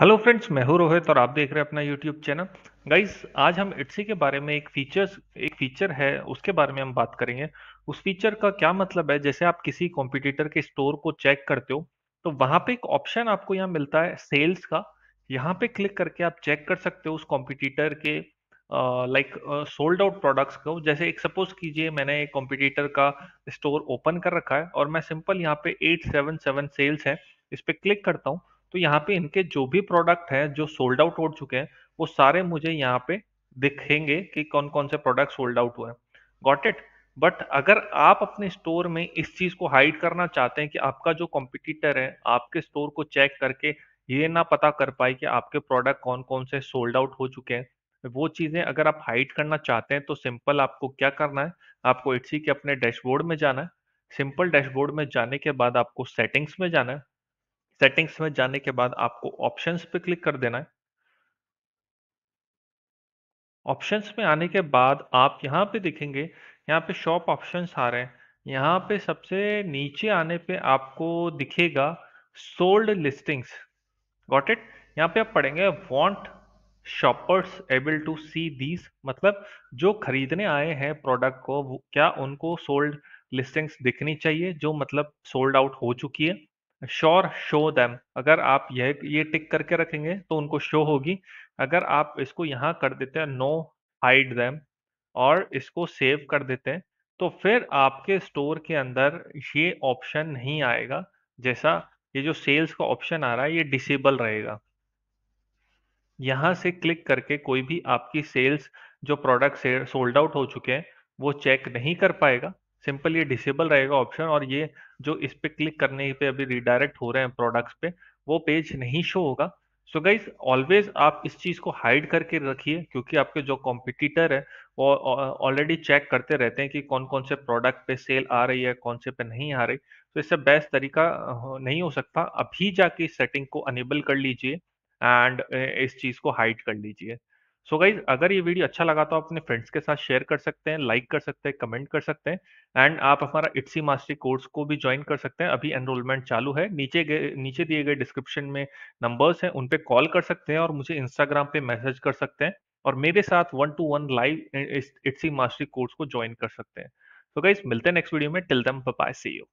hello friends मैं हूं रोहित और आप देख रहे हैं अपना यूट्यूब चैनल गाइस आज हम इट्सी के बारे में एक फीचर्स एक फीचर है उसके बारे में हम बात करेंगे उस फीचर का क्या मतलब है जैसे आप किसी कॉम्पिटिटर के स्टोर को चेक करते हो तो वहां पे एक ऑप्शन आपको यहाँ मिलता है सेल्स का यहाँ पे क्लिक करके आप चेक कर सकते हो उस कॉम्पिटिटर के लाइक सोल्ड आउट प्रोडक्ट्स को जैसे एक सपोज कीजिए मैंने एक कॉम्पिटिटर का स्टोर ओपन कर रखा है और मैं सिंपल यहाँ पे एट सेवन सेवन सेल्स है इस पर क्लिक करता हूँ तो यहाँ पे इनके जो भी प्रोडक्ट है जो सोल्ड आउट हो चुके हैं वो सारे मुझे यहाँ पे दिखेंगे कि कौन कौन से प्रोडक्ट सोल्ड आउट हुए गॉट इट बट अगर आप अपने स्टोर में इस चीज को हाइड करना चाहते हैं कि आपका जो कॉम्पिटिटर है आपके स्टोर को चेक करके ये ना पता कर पाए कि आपके प्रोडक्ट कौन कौन से सोल्ड आउट हो चुके हैं वो चीज़ें अगर आप हाइड करना चाहते हैं तो सिंपल आपको क्या करना है आपको इट्सी के अपने डैशबोर्ड में जाना है सिंपल डैशबोर्ड में जाने के बाद आपको सेटिंग्स में जाना है सेटिंग्स में जाने के बाद आपको ऑप्शंस पे क्लिक कर देना है ऑप्शंस में आने के बाद आप यहाँ पे देखेंगे यहाँ पे शॉप ऑप्शंस आ रहे हैं यहाँ पे सबसे नीचे आने पे आपको दिखेगा सोल्ड लिस्टिंग्स गॉट इट यहाँ पे आप पढ़ेंगे want shoppers able to see these मतलब जो खरीदने आए हैं प्रोडक्ट को क्या उनको सोल्ड लिस्टिंग्स दिखनी चाहिए जो मतलब सोल्ड आउट हो चुकी है श्योर शो दैम अगर आप यह ये टिक करके रखेंगे तो उनको शो होगी अगर आप इसको यहाँ कर देते हैं नो हाइड दैम और इसको सेव कर देते हैं तो फिर आपके स्टोर के अंदर ये ऑप्शन नहीं आएगा जैसा ये जो सेल्स का ऑप्शन आ रहा है ये डिसेबल रहेगा यहाँ से क्लिक करके कोई भी आपकी सेल्स जो प्रोडक्ट सोल्ड आउट हो चुके हैं वो चेक नहीं कर पाएगा सिंपल ये डिसेबल रहेगा ऑप्शन और ये जो इस पे क्लिक करने पे अभी रिडायरेक्ट हो रहे हैं प्रोडक्ट्स पे वो पेज नहीं शो होगा सो गाइज ऑलवेज आप इस चीज को हाइड करके रखिए क्योंकि आपके जो कॉम्पिटिटर है वो ऑलरेडी चेक करते रहते हैं कि कौन कौन से प्रोडक्ट पे सेल आ रही है कौन से पे नहीं आ रही तो इससे बेस्ट तरीका नहीं हो सकता अभी जाके इस सेटिंग को अनेबल कर लीजिए एंड इस चीज को हाइड कर लीजिए सो so गाइज अगर ये वीडियो अच्छा लगा तो आप अपने फ्रेंड्स के साथ शेयर कर सकते हैं लाइक कर सकते हैं कमेंट कर सकते हैं एंड आप हमारा इट्सी मास्टरी कोर्स को भी ज्वाइन कर सकते हैं अभी एनरोलमेंट चालू है नीचे गए नीचे दिए गए डिस्क्रिप्शन में नंबर्स हैं उन पर कॉल कर सकते हैं और मुझे इंस्टाग्राम पे मैसेज कर सकते हैं और मेरे साथ one to one live Etsy mastery course को ज्वाइन कर सकते हैं सो so गाइज मिलते हैं नेक्स्ट वीडियो में टिल दम पपाए सी यू